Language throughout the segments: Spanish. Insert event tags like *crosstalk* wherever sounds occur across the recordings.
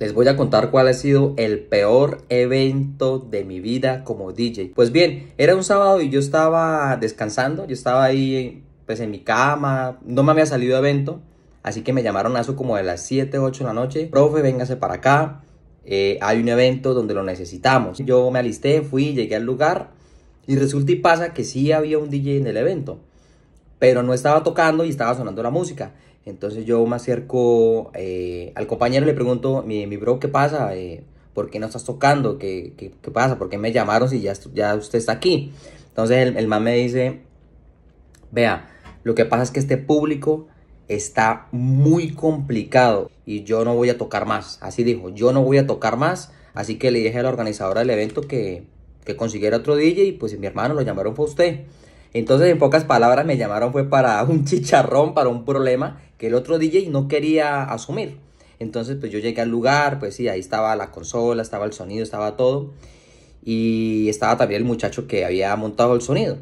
les voy a contar cuál ha sido el peor evento de mi vida como DJ. Pues bien, era un sábado y yo estaba descansando, yo estaba ahí pues en mi cama, no me había salido evento, así que me llamaron a eso como de las 7, 8 de la noche, profe, véngase para acá, eh, hay un evento donde lo necesitamos. Yo me alisté, fui, llegué al lugar y resulta y pasa que sí había un DJ en el evento, pero no estaba tocando y estaba sonando la música. Entonces yo me acerco eh, al compañero, le pregunto, mi, mi bro, ¿qué pasa? Eh, ¿Por qué no estás tocando? ¿Qué, qué, pasa? ¿Por qué me llamaron si ya, ya usted está aquí? Entonces el, el man me dice, vea, lo que pasa es que este público está muy complicado y yo no voy a tocar más. Así dijo, yo no voy a tocar más. Así que le dije a la organizadora del evento que, que consiguiera otro DJ y pues mi hermano lo llamaron fue usted. Entonces, en pocas palabras, me llamaron fue para *laughs* un chicharrón, para un problema que el otro DJ no quería asumir. Entonces, pues yo llegué al lugar, pues sí, ahí estaba la consola, estaba el sonido, estaba todo. Y estaba también el muchacho que había montado el sonido,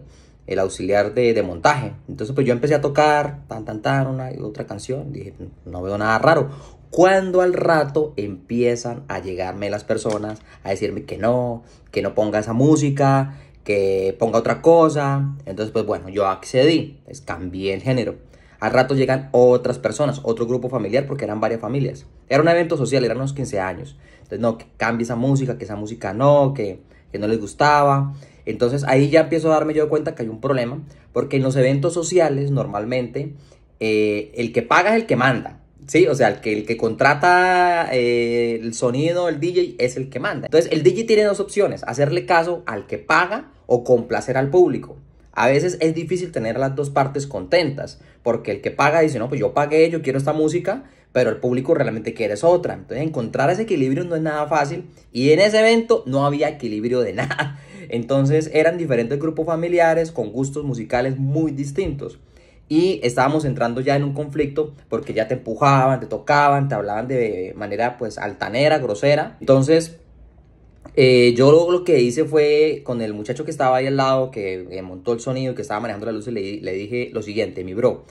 el auxiliar de, montaje. Entonces, pues yo empecé a tocar, tan, tan, tan, una y otra canción. Dije, no veo nada raro cuando al rato empiezan a llegarme las personas a decirme que no, que no ponga esa música, que ponga otra cosa. Entonces, pues bueno, yo accedí, pues cambié el género. Al rato llegan otras personas, otro grupo familiar, porque eran varias familias. Era un evento social, eran unos 15 años. Entonces, no, que cambie esa música, que esa música no, que, no les gustaba. Entonces, ahí ya empiezo a darme yo cuenta que hay un problema, porque en los eventos sociales, normalmente, eh, el que paga es el que manda. Sí, o sea, el que, el que contrata eh, el sonido, el DJ, es el que manda. Entonces, el DJ tiene dos opciones, hacerle caso al que paga o complacer al público. A veces es difícil tener las dos partes contentas, porque el que paga dice, no, pues yo pagué, yo quiero esta música, pero el público realmente quiere es otra. Entonces encontrar ese equilibrio no es nada fácil y en ese evento no había equilibrio de *laughs* nada. Entonces eran diferentes grupos familiares con gustos musicales muy distintos. Y estábamos entrando ya en un conflicto porque ya te empujaban, te tocaban, te hablaban de manera pues altanera, grosera. Entonces eh, yo lo, que hice fue con el muchacho que estaba ahí al lado, que, montó el sonido, que estaba manejando las luces, le, le dije lo siguiente, mi bro,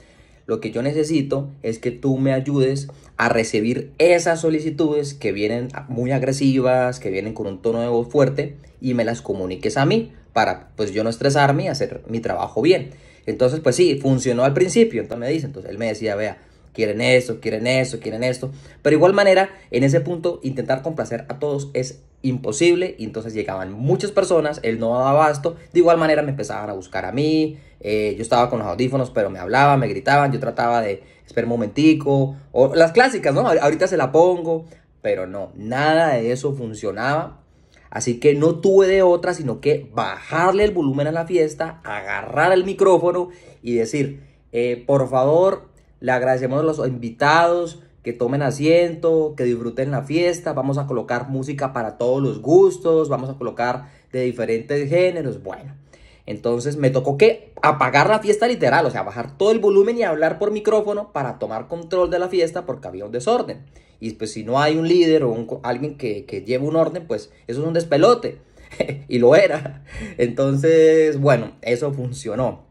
lo que yo necesito es que tú me ayudes a recibir esas solicitudes que vienen muy agresivas, que vienen con un tono de voz fuerte y me las comuniques a mí para pues yo no estresarme y hacer mi trabajo bien. Entonces pues sí, funcionó al principio, entonces me dice, entonces él me decía, vea, quieren esto, quieren esto, quieren esto. Pero de igual manera, en ese punto, intentar complacer a todos es imposible. Y entonces llegaban muchas personas, él no daba abasto. De igual manera me empezaban a buscar a mí. Eh, yo estaba con los audífonos, pero me hablaban, me gritaban. Yo trataba de, espera un momentico. O las clásicas, ¿no? Ahorita se la pongo. Pero no, nada de eso funcionaba. Así que no tuve de otra sino que bajarle el volumen a la fiesta, agarrar el micrófono y decir, eh, por favor, le agradecemos a los invitados que tomen asiento, que disfruten la fiesta. Vamos a colocar música para todos los gustos, vamos a colocar de diferentes géneros. Bueno, entonces me tocó que apagar la fiesta literal, o sea, bajar todo el volumen y hablar por micrófono para tomar control de la fiesta porque había un desorden. Y pues si no hay un líder o alguien que, que lleve un orden, pues eso es un despelote. *laughs* y lo era. Entonces, bueno, eso funcionó.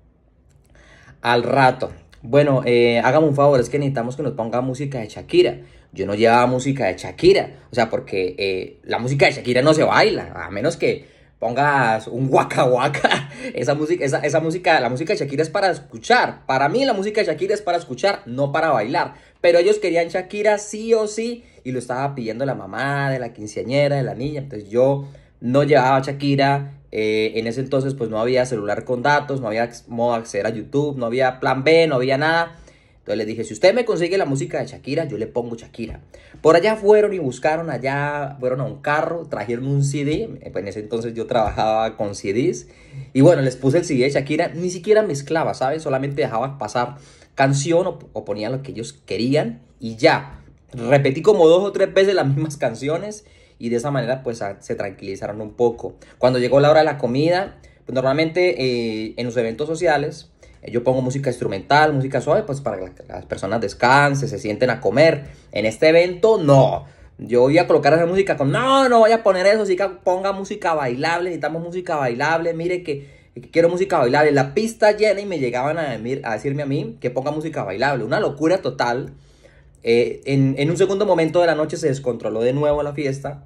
Al rato, bueno, eh, hágame un favor, es que necesitamos que nos ponga música de Shakira. Yo no llevaba música de Shakira, o sea, porque eh, la música de Shakira no se baila, a menos que pongas un guaca guaca. *laughs* Esa música, esa, esa, música, la música de Shakira es para escuchar. Para mí la música de Shakira es para escuchar, no para bailar. Pero ellos querían Shakira sí o sí y lo estaba pidiendo la mamá de la quinceañera, de la niña. Entonces yo no llevaba Shakira eh, en ese entonces pues no había celular con datos, no había modo de acceder a YouTube, no había plan B, no había nada. Entonces les dije, si usted me consigue la música de Shakira, yo le pongo Shakira. Por allá fueron y buscaron, allá fueron a un carro, trajeron un CD. Eh, pues, en ese entonces yo trabajaba con CDs. Y bueno, les puse el CD de Shakira. Ni siquiera mezclaba, sabes Solamente dejaba pasar canción o, o ponía lo que ellos querían y ya. Repetí como dos o tres veces las mismas canciones y de esa manera pues se tranquilizaron un poco. Cuando llegó la hora de la comida, pues normalmente eh, en los eventos sociales eh, yo pongo música instrumental, música suave, pues para que las personas descansen, se sienten a comer. En este evento no. Yo voy a colocar esa música con, no, no voy a poner eso, sí que ponga música bailable, necesitamos música bailable, mire que quiero música bailable. La pista llena y me llegaban a, a, decirme a mí que ponga música bailable. Una locura total. Eh, en, un segundo momento de la noche se descontroló de nuevo la fiesta.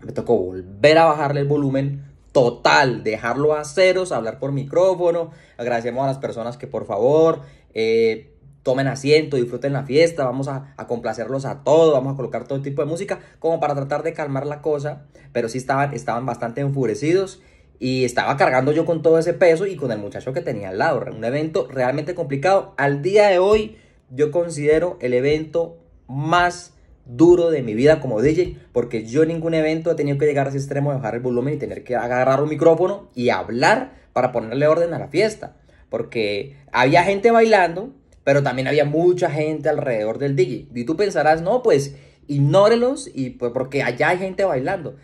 Me tocó volver a bajarle el volumen total, dejarlo a ceros, hablar por micrófono. Agradecemos a las personas que por favor eh, tomen asiento, disfruten la fiesta. Vamos a, complacerlos a todos, vamos a colocar todo tipo de música como para tratar de calmar la cosa. Pero sí estaban, estaban bastante enfurecidos. Y estaba cargando yo con todo ese peso y con el muchacho que tenía al lado. Un evento realmente complicado. Al día de hoy yo considero el evento más duro de mi vida como DJ, porque yo en ningún evento he tenido que llegar a ese extremo de bajar el volumen y tener que agarrar un micrófono y hablar para ponerle orden a la fiesta, porque había gente bailando, pero también había mucha gente alrededor del DJ. Y tú pensarás, no, pues ignórelos y pues porque allá hay gente bailando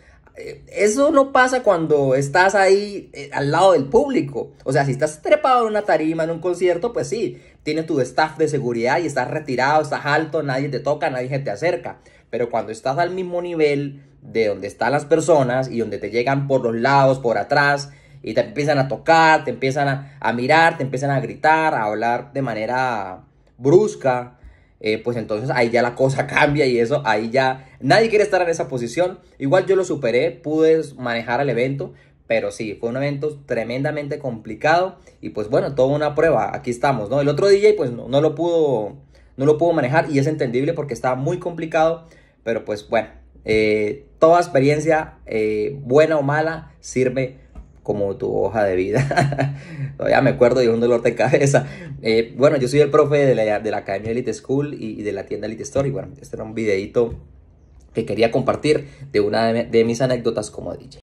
eso no pasa cuando estás ahí eh, al lado del público. O sea, si estás trepado en una tarima, en un concierto, pues sí, tienes tu staff de seguridad y estás retirado, estás alto, nadie te toca, nadie te acerca. Pero cuando estás al mismo nivel de donde están las personas y donde te llegan por los lados, por atrás, y te empiezan a tocar, te empiezan a, a mirar, te empiezan a gritar, a hablar de manera brusca, eh, pues entonces ahí ya la cosa *laughs* cambia y eso, ahí ya nadie quiere estar en esa posición. Igual yo lo superé, pude manejar el evento, pero sí, fue un evento tremendamente complicado y pues bueno, toda una prueba, aquí estamos, ¿no? El otro DJ pues no, lo pudo, no lo pudo manejar y es entendible porque estaba muy complicado, pero pues bueno, eh, toda experiencia, eh, buena o mala, sirve como tu hoja de vida. ya *laughs* me acuerdo de un dolor de cabeza. Eh, bueno, yo soy el profe de la, Academia Elite School y, de la tienda Elite Story. bueno, este era un videito que quería compartir de una de, de mis anécdotas como DJ.